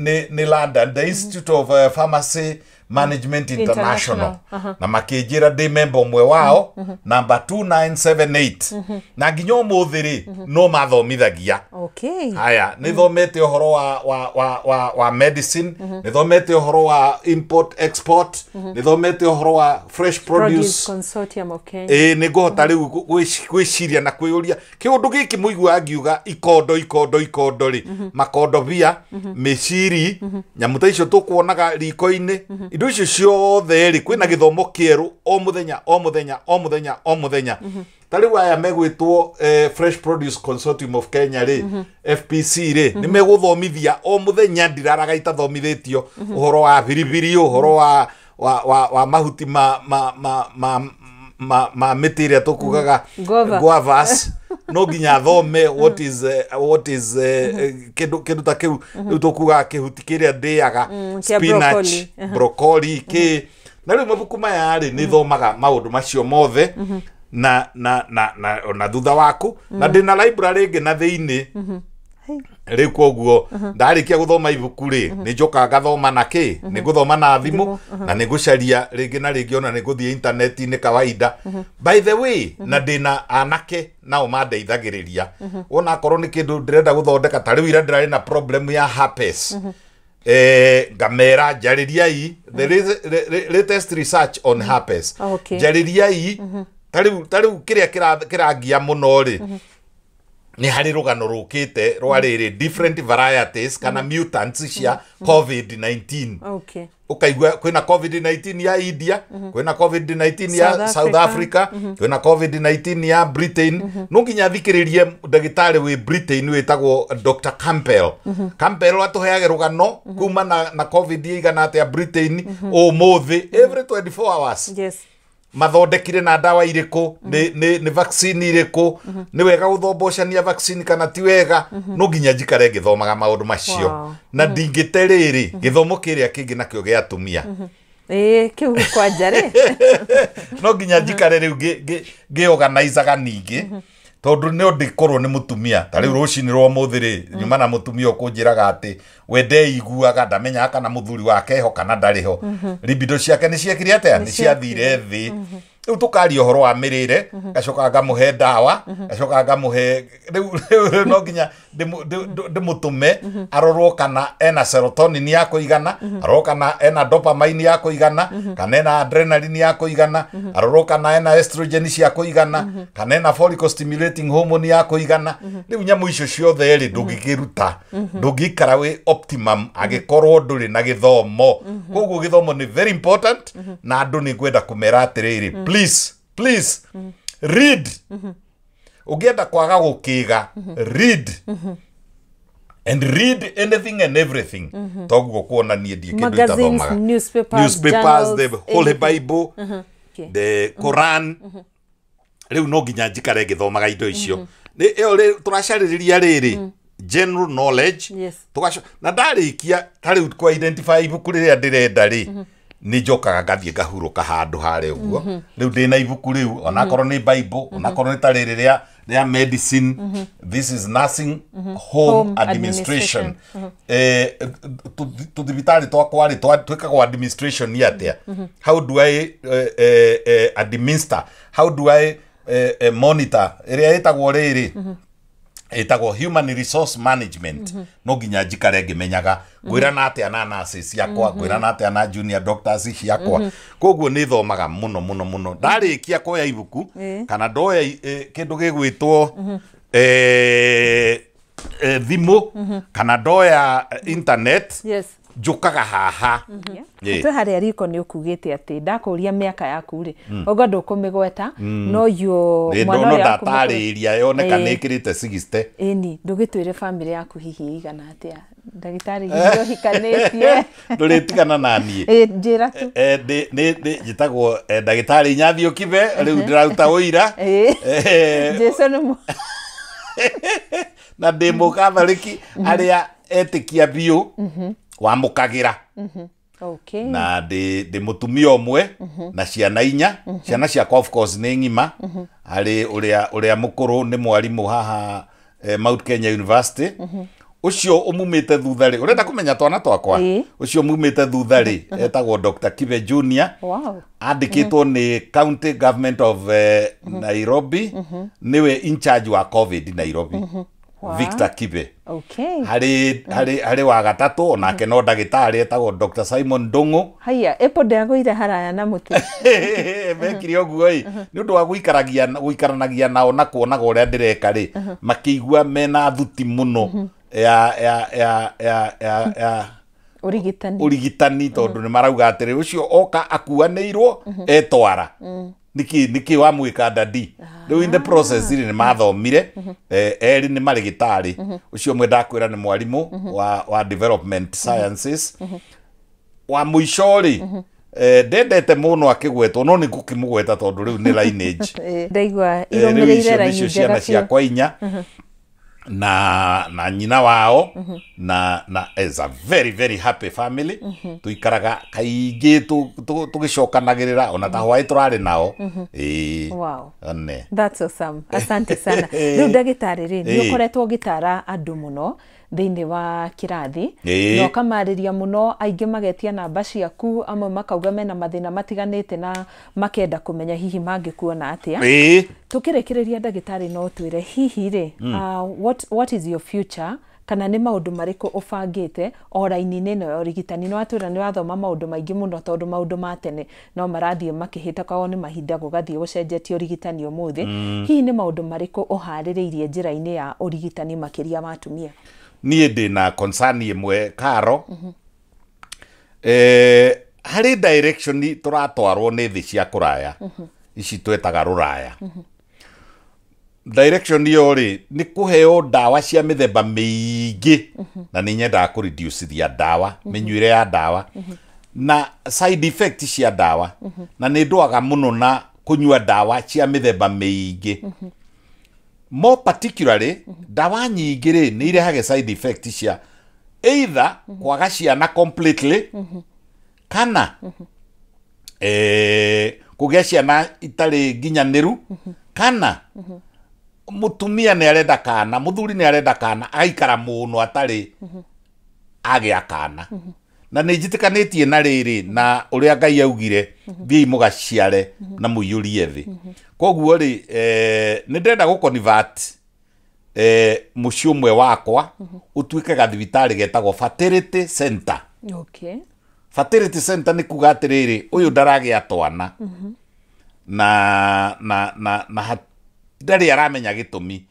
nĩ London the Institute of uh, Pharmacy management international, international. Uh-huh. na makinjira ndi memba umwe wao mm mm-hmm. 2978 mm-hmm. mm-hmm. na nginya umuthi ri mm -hmm. no mathomithagia okay. haya nithomete uhoro wa, wa, wa, wa, wa medicine nithomete uhoro wa import export nithomete uhoro wa fresh produce, produce ä nä ngå hota rä u gwä ciria na kwä å ria kä å ndå gä kä må igua angiuga ikondo ikondo ikondo rä makondobia mä ciri nyamå ta icio tå kuonaga riko-inä indo icio ciotherä kwä na gä thomo kä erå o mũthenya o mũthenya o må thenya o må thenya aya megwĩtwo eh, fresh produce consortium of kenya rĩ mm nä fpc thomithia o må thenya ndiraraga itathomithä tio å horo wa biribiri ũhoro wa wa, wa, wa mahuti ma, ma, ma, ma, ma, ma material kugaga guavas no nginya thome what is ta uh, what is uh, kindu kindu ta kiu riu tukugaga kihuti kiria ndiaga mm, spinach broccoli ki uh-huh. na riu mabuku maya ri ni mm-hmm. thomaga maundu macio mothe mm-hmm. na na na na, na thutha waku na mm-hmm. ndina library ngä na inä rä u koguo uh-huh. ndarä kia gå thoma ibuku rä uh-huh. nä njoka ngathoma na kä uh-huh. nä gå thoma na thimå na nä gå caria rä ngä na rä ngä ona nä gå thiä intaneti kawaida by the way na ndä na anake nao mandeithagä rä ria wona akorwo nä kä ndå ndä renda gå thondeka tarä u ira ndä rarä na problem ya hapes eh, ngamera njarä research on hapes oh, njarä riai tarä u kä rä a kä rangia må no rä nä harä rå gano rå kä te rwa rä rä different varieties kana mm-hmm. mutants cia mm-hmm. mm-hmm. covid-19 okay kwä na covid-19 ya india na covid-19 ya south africa na covid-19 ya britain no nginya thikiririe ndagitari wi britain witagwo dr campbell campbell rå gano kuma na, na covid igana atia britain umuthi every 24 hours yes mathondekire na ndawa iriku mm ni, ni, vaccine iriku ni wega guthombocania vaccine kana ti wega no nginya njikare maå maundu macio na ndingä te githomo rä gä thomo kä atumia a kä u kwanja *laughs* no nginya njikare rä u ngä organizaga ningä tondå nä ndikorwo nä må tumia tarä u mm. rå cinä rwa må thä rä nyuma na må tumia å kå njä raga atä wendeiguaga ndamenyaga kana må thuri wakeho kana ndarä ho ribindo mm-hmm. ciake nä ciekire atä nä ciathire thä mm-hmm riu tukaria uhoro wa mirire mhm. gacoka ngamuhe ndawa mhm. gacoka ngamuhe riu no nginya ndimutume mhm. arorwo kana ena serotonin ya kuigana arorwo kana ena dopamine ya igana kana ena adrenaline ya kuigana arorwo kana ena estrogen cia igana kana ena stimulating hormone ya kuigana riu nyamu icio ciothe ri ndungikiruta ndungikara wi optimum agikorwo nduri na githomo koguo githomo ni very important na andu ni ngwenda kumera atiriri please please please mm -hmm. read mm -hmm. ungienda kwaga gukiga mm -hmm. read mm -hmm and read anything and everything mm -hmm. toguo kuona nie ndie kindu itathomaga newspapers, newspapers the holy bible uh mhm. -huh. okay. the quran mm -hmm. riu no nginya njikare ngithomaga indo icio mm -hmm. iyo ri turacaririria riri mhm. general knowledge yes. tugaco na ndarikia ta riu kwa identify ibuku riria ndirenda ri mm -hmm nä njokaga ngathiä ngahurå handå harä å guo mhm. rä u ndä na ibuku rä u onakorwo mhm. nä bible mhm. onakorwo nä tarä rä rä a medicine this is nursing home administration tå thibitarä twakwarä twä kagwo administration nä atä a how do i eh, eh, eh, administer how do i monitor ä rä a ä tagwo rä itagwo human resource management mm -hmm. no nginya njikare ngimenyaga ngwirana mhm. atä ana nurses ciakwa mhm. ngwirana atä ana junior doctors ciakwa mm -hmm. koguo nä thomaga muno muno muno mhm. ndarä kia koya ibuku mm -hmm. kana ndoya eh, kä ndå gä gwä two eh, eh, thimå kana ndoya internet yes njukaga haha tu mm-hmm. a riko ni ukugite ati ndakuria miaka yaku ri mm. ogo ndukumigweta mm. no yo mwana no ndatariria yoneka nikirite sigiste eni ndugitwire family yaku hihi igana atia ndagitari hiyo *laughs* hikanitie nduritigana na nie njira tu ni tarä ndagitari nyathio kibe u ndiraruta uira å ira *laughs* na ndä må katharä ki arä a etikia biå wamukagira mhm. okay. na ndä må tumia å mwe mhm. na ciana inya mhm. ciana ciakwa of course nä ng'ima harä å rä a må kå rå nä mwarimå haha eh, mount kenya university å mumä ucio umumite thutha ri urenda kumenya twana twakwa ucio umumite thutha ri etagwo Dr Kibe Junior wow. kä two nä ni county government of eh, Nairobi nä -hmm. niwe in charge wa covid Nairobi victor kibe okay. harä mm. wa gatatå onake no ndagä tarä etagwo dr simon ndångå haya epo ndagå ire haraya na må *laughs* mekire å guo ä nä å ndå wa gå ikaranagia nao na kuonaga å rä a ndä reka rä uh-huh. makä igua mena thuti må no uh-huh. ya ya ya ya ya ya urigitani urigitani tondu uh-huh. ni marauga atiri ucio oka akuanirwo etwara niki niki wa mwika dadi riu in the process iri ah. nä mathomire gä eh, ni å ucio mwe ra ni mwarimå wa wa development sciences wa muisho ri eh, ndendete muno gwetwo no nä kä må gweta tondå rä u nä ndaigua irå mä rä ciana ciakwa inya uh-huh na na nyina wao mm -hmm. na na is a very very happy family mm -hmm. tuikaraga kaingä tå gä cokanagä rä ona ta hwai tå nao one wow sana *laughs* rä u ndagä tarä rä nä å koretwo å ngä tara andå thä wa kĩrathi na ũkamarĩria mũno aingĩ magetia namba ciaku amwe makauga mena mathĩna matiganĩte na makenda kũmenya hihi mangĩkuona atĩa tũkĩrĩkĩrĩria ndagĩtarĩ no twĩre hihi rĩ mm. uh, what, what is your future kana nĩ maũndũ marĩkũ ũbangĩte o raini-inĩ ĩno ya ũrigitani no atwĩra nĩ wathoma maũndũ maingĩ mũno tondũ maũndũ ma tene no marathiĩ makĩhĩtũkagwo nĩ mahinda gũgathiĩ gũcenjetie ũrigitani ũmũthĩ mm. hihi nĩ maũndũ marĩkũ ũharĩrĩirie njĩra-inĩ ya ũrigitani makĩria watumia niä ndä na concern mwe karo mm -hmm. eh, harä direction tå ratwarwo nä thä cia kå raya mm -hmm. ici twetaga rå raya mm -hmm. direction ĩyo rä nä kå heo ndawa cia mä themba mä ingä mhm. na nä nyendaga kå reducithia ndawa mä mhm. nyuä ya ndawa mhm. na side effect cia ndawa na nä ndwaga må no na kå nyua ndawa cia mä themba mä ingä more particularly mm -hmm. ndawa nyingä rä nä irehage side effect cia either mm -hmm. kwaga ciana completely mm -hmm. kana mm -hmm. eh, kå gä a ciana itarä nginyanä ru mm -hmm. kana mm -hmm mutumia nä arenda kana må thuri nä arenda kana agaikara må no atarä agä kana mm -hmm na nä njä na rä na å rä a ngai augire thiäi må gaciare na må iyå rie thä koguo rä eh, nä ndenda gå eh, må ciå mwe wakwa å tuä ke gathibitarä getagwo nä kuga atä rä rä å yå ndaragä a twana mhm. na ndarä aramenya gä tå mi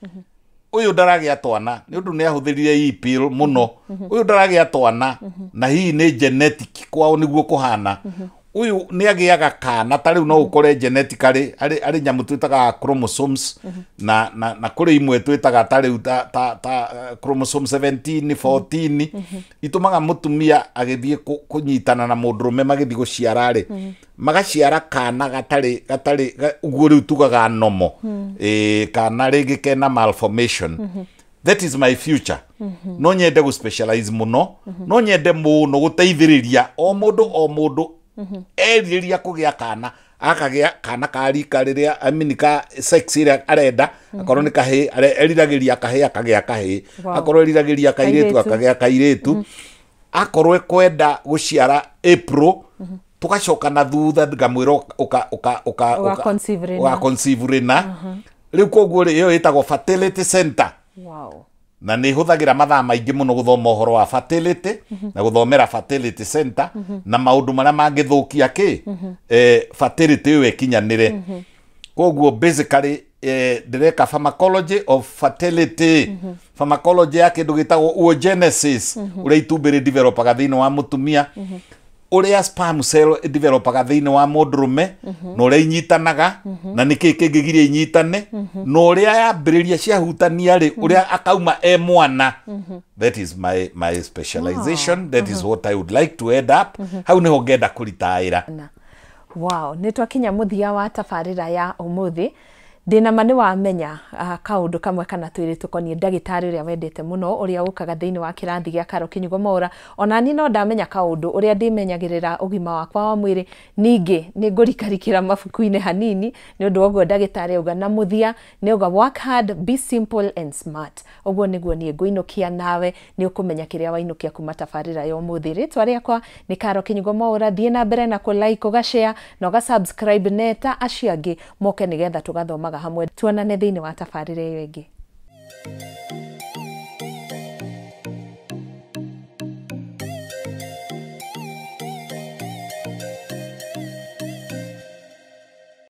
uyu ndaragia twana ni undu ni ahuthirire epil muno uyu ndaragia twana na hii ni genetic kwao niguo kuhana uyu ni agiaga kana ta riu no ukore mm-hmm. genetically ari ari nyamu twitaga chromosomes mm -hmm. na na na kuri imwe twitaga ta riu ta ta, ta uh, chromosome 17 14 mm mm-hmm. -hmm. itumaga mutumia agithie kunyitana na mundurume magithi guciara ri mm -hmm. magaciara kana gatari gatari uguo riu tugaga nomo mm -hmm. e, kana ringi kena malformation mm -hmm that is my future mm -hmm. no nyende gu specialize muno mm -hmm. no nyende muno teithiriria o mundu o mundu eriria kugia kana akagä kana karika rä rä a ka sex ä rä a arenda akorwo nä kahä eriragä kahi kahä akagä a kahä akorwo eriragä ria kairä tu akagä a kairä tu mm-hmm. akorwo ekwenda gå ciara april mm-hmm. tågacoka na thutha uka ra å gaconcivre na rä u koguo ä yo ä fertility center wow na nä hå thagä ra mathaa maingä må no gå thoma å horo wa fertility mm -hmm. na gå thomera fertility center mm -hmm. na maå ndå marä a mangä thå kia kä mhm. eh, fertility ä yå ä re koguo basically eh, ndäreka pharmacology of mm -hmm. pharmacology kä ndå gä tagwo uogenesis å mhm. rä a itumbä rä developaga thä inä wa må tumia mm -hmm uria spam cell developaga thini wa mundurume mm -hmm. na uria inyitanaga mm -hmm. na niki kingigirie nyitane mm -hmm. ya uria cia hutania ri uria mhm. akauma e mwana mhm. that is my my specialization wow. that is mhm. what i would like to add up hau niho ngenda kuritaira wow ne twakinya muthia wa tafarira ya umuthi ndina ma nä wamenya uh, ah, kaundu kamwe kana twä rä tå koniä ndagätarä å rä a wendete må no å rä a å kaga thä inä wa kä rathi gä a karo kä nyugo maå ra onani no ndamenya kaundu å rä a ndä menyagä rä ra å gima wakwa wa mwä rä ningä nä ngå rikarikä ra mabuku-inä hanini nä å ndå woguo ndagätarä auga na må thia nä auga work hard be simple and smart å guo nä guo niä ngå inå kia nawe nä å kå menya kä rä a wainå kia kuma tabarä ra ya å må thä rä twa rä akwa nä karo kä nyugo maå ra thiä na mbere na kå like å gacea na å ga neta acio angä moke nä getha tå gathomaga hamwe tuonane thĩinĩ wa tabarĩra ĩyo ĩngĩ